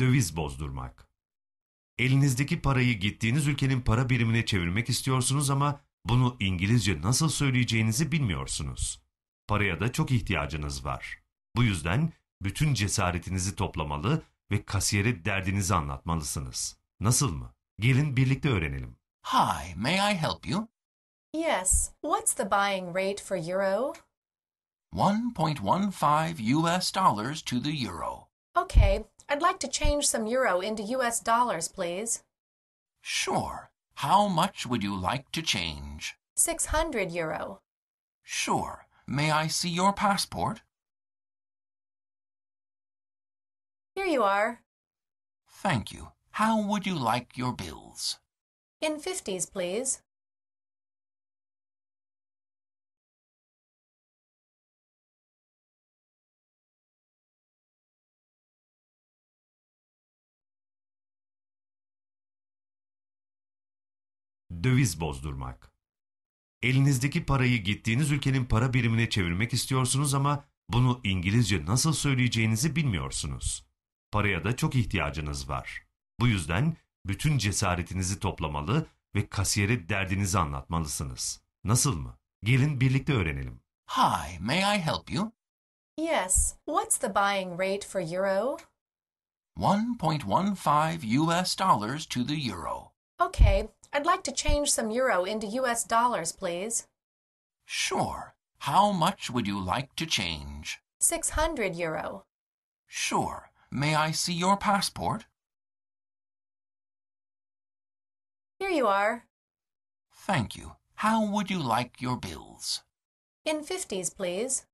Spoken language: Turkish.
döviz bozdurmak. Elinizdeki parayı gittiğiniz ülkenin para birimine çevirmek istiyorsunuz ama bunu İngilizce nasıl söyleyeceğinizi bilmiyorsunuz. Paraya da çok ihtiyacınız var. Bu yüzden bütün cesaretinizi toplamalı ve kasiyere derdinizi anlatmalısınız. Nasıl mı? Gelin birlikte öğrenelim. Hi, may I help you? Yes, what's the buying rate for euro? 1.15 US dollars to the euro. Okay, I'd like to change some euro into US dollars, please. Sure. How much would you like to change? Six hundred euro. Sure. May I see your passport? Here you are. Thank you. How would you like your bills? In fifties, please. döviz bozdurmak. Elinizdeki parayı gittiğiniz ülkenin para birimine çevirmek istiyorsunuz ama bunu İngilizce nasıl söyleyeceğinizi bilmiyorsunuz. Paraya da çok ihtiyacınız var. Bu yüzden bütün cesaretinizi toplamalı ve kasiyere derdinizi anlatmalısınız. Nasıl mı? Gelin birlikte öğrenelim. Hi, may I help you? Yes, what's the buying rate for euro? 1.15 US dollars to the euro. Okay, I'd like to change some euro into US dollars, please. Sure. How much would you like to change? Six hundred euro. Sure. May I see your passport? Here you are. Thank you. How would you like your bills? In fifties, please.